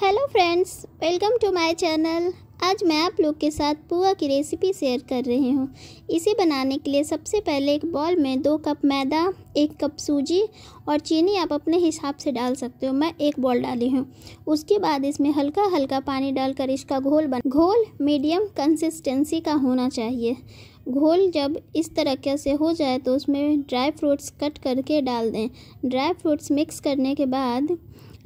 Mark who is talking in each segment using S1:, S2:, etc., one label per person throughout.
S1: hello friends welcome to my channel आज मैं आप लोग के साथ पुआ की रेसिपी शेयर कर रही हूँ इसे बनाने के लिए सबसे पहले एक बॉल में दो कप मैदा एक कप सूजी और चीनी आप अपने हिसाब से डाल सकते हो मैं एक बॉल डाली हूँ उसके बाद इसमें हल्का हल्का पानी डालकर इसका घोल बन घोल मीडियम कंसिस्टेंसी का होना चाहिए घोल जब इस तरह से हो जाए तो उसमें ड्राई फ्रूट्स कट करके डाल दें ड्राई फ्रूट्स मिक्स करने के बाद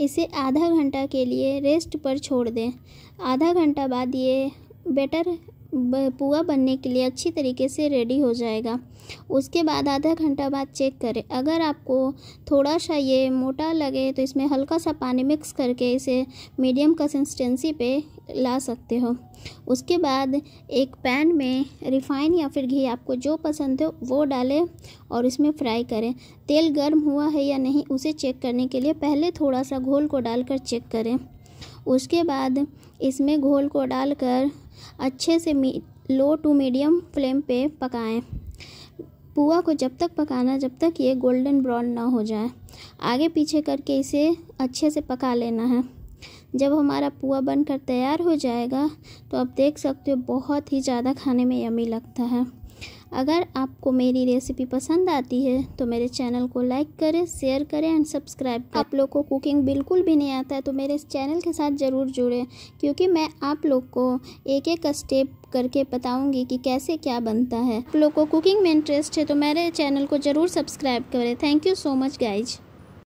S1: इसे आधा घंटा के लिए रेस्ट पर छोड़ दें आधा घंटा बाद ये बेटर पुआ बनने के लिए अच्छी तरीके से रेडी हो जाएगा उसके बाद आधा घंटा बाद चेक करें अगर आपको थोड़ा सा ये मोटा लगे तो इसमें हल्का सा पानी मिक्स करके इसे मीडियम कंसिस्टेंसी पे ला सकते हो उसके बाद एक पैन में रिफाइन या फिर घी आपको जो पसंद हो वो डालें और इसमें फ्राई करें तेल गर्म हुआ है या नहीं उसे चेक करने के लिए पहले थोड़ा सा घोल को डालकर चेक करें उसके बाद इसमें घोल को डालकर अच्छे से लो टू मीडियम फ्लेम पे पकाएं पुआ को जब तक पकाना जब तक ये गोल्डन ब्राउन ना हो जाए आगे पीछे करके इसे अच्छे से पका लेना है जब हमारा पुआ बनकर तैयार हो जाएगा तो आप देख सकते हो बहुत ही ज़्यादा खाने में यमी लगता है अगर आपको मेरी रेसिपी पसंद आती है तो मेरे चैनल को लाइक करें शेयर करें एंड सब्सक्राइब करें आप लोग को कुकिंग बिल्कुल भी नहीं आता है तो मेरे इस चैनल के साथ ज़रूर जुड़ें क्योंकि मैं आप लोग को एक एक स्टेप करके बताऊंगी कि कैसे क्या बनता है आप लोग को कुकिंग में इंटरेस्ट है तो मेरे चैनल को ज़रूर सब्सक्राइब करें thank you so much guys